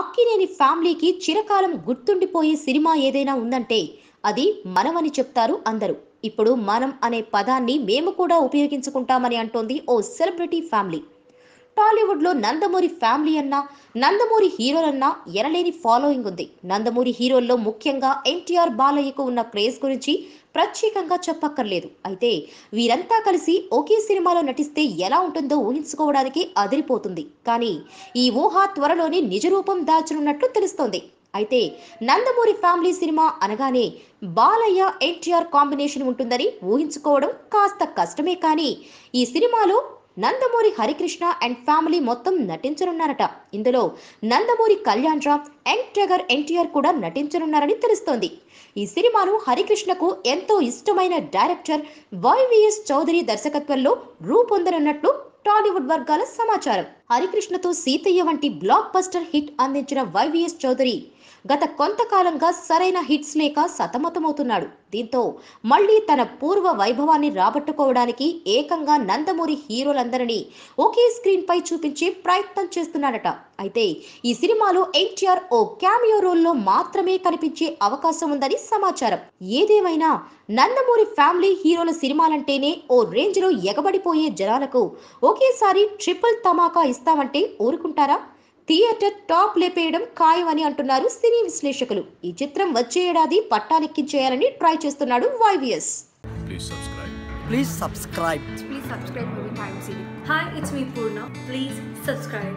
అక్కినేని ఫ్యామిలీకి చిరకాలం గుర్తుండిపోయే సినిమా ఏదైనా ఉందంటే అది మనమని చెప్తారు అందరూ ఇప్పుడు మనం అనే పదాన్ని మేము కూడా ఉపయోగించుకుంటామని అంటోంది ఓ సెలబ్రిటీ ఫ్యామిలీ టాలీవుడ్లో నందమూరి ఫ్యామిలీ అన్నా నందమూరి హీరోలన్నా ఎనలేని ఫాలోయింగ్ ఉంది నందమూరి హీరోల్లో ముఖ్యంగా ఎన్టీఆర్ బాలయ్యకు ఉన్న క్రేజ్ గురించి ప్రత్యేకంగా చెప్పక్కర్లేదు అయితే వీరంతా కలిసి ఒకే సినిమాలో నటిస్తే ఎలా ఉంటుందో ఊహించుకోవడానికి అదిరిపోతుంది కానీ ఈ ఊహ త్వరలోనే నిజరూపం దాచనున్నట్లు తెలుస్తోంది అయితే నందమూరి ఫ్యామిలీ సినిమా అనగానే బాలయ్య ఎన్టీఆర్ కాంబినేషన్ ఉంటుందని ఊహించుకోవడం కాస్త కష్టమే కానీ ఈ సినిమాలో నందమూరి హరికృష్ణ అండ్ ఫ్యామిలీ మొత్తం నటించనున్నారట ఇందులో నందమూరి కళ్యాణ్ రామ్ యంగ్ టైగర్ ఎన్టీఆర్ కూడా నటించనున్నారని తెలుస్తోంది ఈ సినిమాను హరికృష్ణకు ఎంతో ఇష్టమైన డైరెక్టర్ వైవిఎస్ చౌదరి దర్శకత్వంలో రూపొందనున్నట్లు టాలీవుడ్ వర్గాల సమాచారం హరికృష్ణతో సీతయ్య వంటి బ్లాక్ బస్టర్ హిట్ అందించిన వైవిఎస్ చౌదరి గత కొంతకాలంగా సరైన హిట్స్ లేక సతమతమవుతున్నాడు దీంతో మళ్లీ తన పూర్వ వైభవాన్ని రాబట్టుకోవడానికి ఏకంగా నందమూరి హీరోలందరినీ ఒకే స్క్రీన్ పై చూపించే ప్రయత్నం చేస్తున్నాడట అయితే ఈ సినిమాలో ఎన్టీఆర్ ఓ క్యామియో రోల్లో మాత్రమే కనిపించే అవకాశం ఉందని సమాచారం ఏదేమైనా నందమూరి ఫ్యామిలీ హీరోల సినిమాలంటేనే ఓ రేంజ్లో ఎగబడిపోయే జనాలకు ఒకేసారి ట్రిపుల్ తమాకా ఇస్తామంటే ఊరుకుంటారా థియేటర్ టాప్ లేపేయడం ఖాయం అని అంటున్నారు సినీ విశ్లేషకులు ఈ చిత్రం వచ్చే ఏడాది పట్టాలెక్కించేయాలని ట్రై చేస్తున్నాడు వైవిఎస్ ప్లీజ్ మీ ప్లీజ్ సబ్స్క్రైబ్